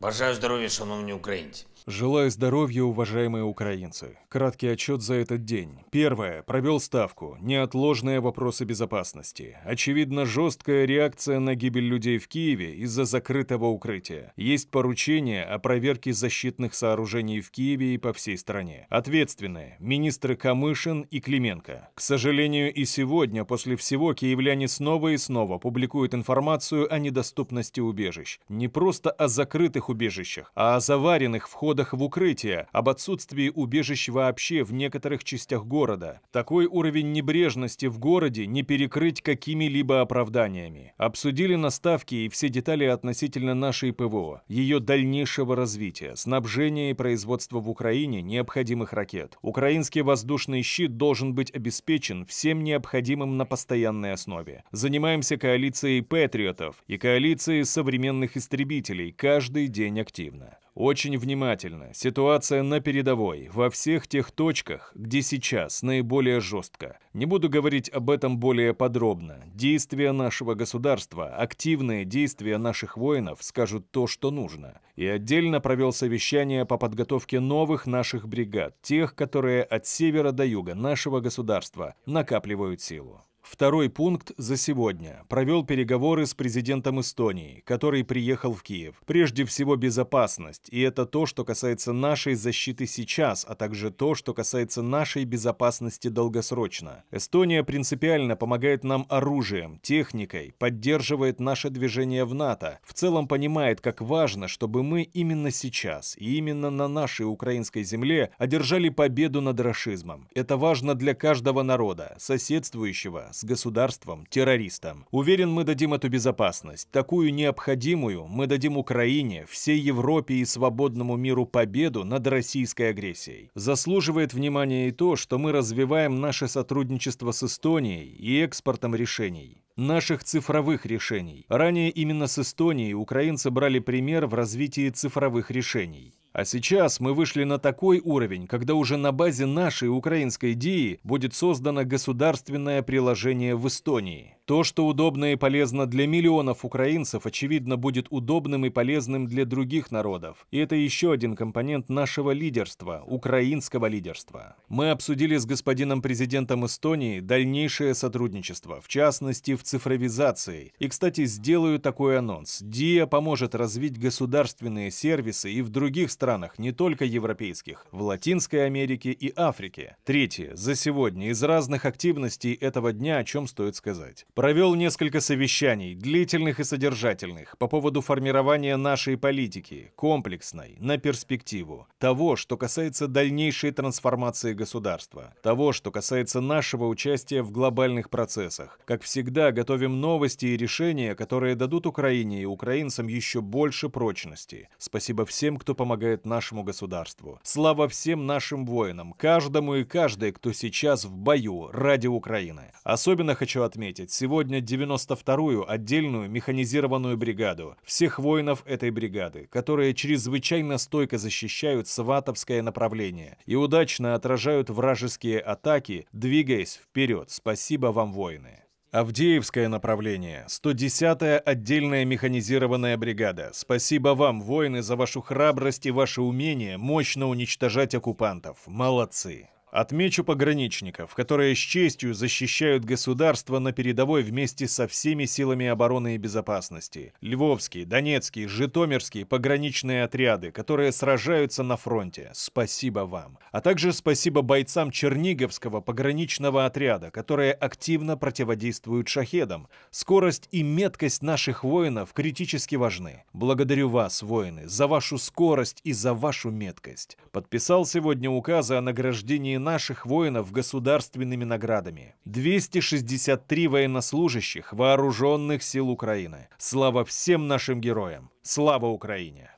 Бажаю здоровья, шановные украинцы. Желаю здоровья, уважаемые украинцы. Краткий отчет за этот день. Первое. Провел ставку. Неотложные вопросы безопасности. Очевидно, жесткая реакция на гибель людей в Киеве из-за закрытого укрытия. Есть поручение о проверке защитных сооружений в Киеве и по всей стране. Ответственные. Министры Камышин и Клименко. К сожалению, и сегодня, после всего, киевляне снова и снова публикуют информацию о недоступности убежищ. Не просто о закрытых убежищах, а о заваренных входах в укрытие, об отсутствии убежищ вообще в некоторых частях города. Такой уровень небрежности в городе не перекрыть какими-либо оправданиями. Обсудили наставки и все детали относительно нашей ПВО, ее дальнейшего развития, снабжения и производства в Украине необходимых ракет. Украинский воздушный щит должен быть обеспечен всем необходимым на постоянной основе. Занимаемся коалицией патриотов и коалицией современных истребителей каждый день день активно. Очень внимательно. Ситуация на передовой, во всех тех точках, где сейчас наиболее жестко. Не буду говорить об этом более подробно. Действия нашего государства, активные действия наших воинов скажут то, что нужно. И отдельно провел совещание по подготовке новых наших бригад, тех, которые от севера до юга нашего государства накапливают силу второй пункт за сегодня, провел переговоры с президентом Эстонии, который приехал в Киев. Прежде всего безопасность, и это то, что касается нашей защиты сейчас, а также то, что касается нашей безопасности долгосрочно. Эстония принципиально помогает нам оружием, техникой, поддерживает наше движение в НАТО, в целом понимает, как важно, чтобы мы именно сейчас и именно на нашей украинской земле одержали победу над расизмом. Это важно для каждого народа, соседствующего, с государством, террористом. Уверен, мы дадим эту безопасность. Такую необходимую мы дадим Украине, всей Европе и свободному миру победу над российской агрессией. Заслуживает внимания и то, что мы развиваем наше сотрудничество с Эстонией и экспортом решений наших цифровых решений. Ранее именно с Эстонией украинцы брали пример в развитии цифровых решений. А сейчас мы вышли на такой уровень, когда уже на базе нашей украинской идеи будет создано государственное приложение в Эстонии. То, что удобно и полезно для миллионов украинцев, очевидно, будет удобным и полезным для других народов. И это еще один компонент нашего лидерства, украинского лидерства. Мы обсудили с господином президентом Эстонии дальнейшее сотрудничество, в частности, в цифровизации. И, кстати, сделаю такой анонс. ДИА поможет развить государственные сервисы и в других странах, не только европейских, в Латинской Америке и Африке. Третье. За сегодня из разных активностей этого дня о чем стоит сказать провел несколько совещаний, длительных и содержательных, по поводу формирования нашей политики, комплексной, на перспективу, того, что касается дальнейшей трансформации государства, того, что касается нашего участия в глобальных процессах. Как всегда, готовим новости и решения, которые дадут Украине и украинцам еще больше прочности. Спасибо всем, кто помогает нашему государству. Слава всем нашим воинам, каждому и каждой, кто сейчас в бою ради Украины. Особенно хочу отметить, сегодня сегодня 92-ю отдельную механизированную бригаду, всех воинов этой бригады, которые чрезвычайно стойко защищают сватовское направление и удачно отражают вражеские атаки, двигаясь вперед. Спасибо вам, воины! Авдеевское направление, 110-я отдельная механизированная бригада. Спасибо вам, воины, за вашу храбрость и ваше умение мощно уничтожать оккупантов. Молодцы! Отмечу пограничников, которые с честью защищают государство на передовой вместе со всеми силами обороны и безопасности. Львовские, Донецкие, Житомирские пограничные отряды, которые сражаются на фронте. Спасибо вам. А также спасибо бойцам Черниговского пограничного отряда, которые активно противодействуют шахедам. Скорость и меткость наших воинов критически важны. Благодарю вас, воины, за вашу скорость и за вашу меткость. Подписал сегодня указы о награждении наших воинов государственными наградами. 263 военнослужащих вооруженных сил Украины. Слава всем нашим героям! Слава Украине!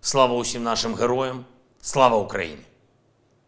Слава всем нашим героям! Слава Украине!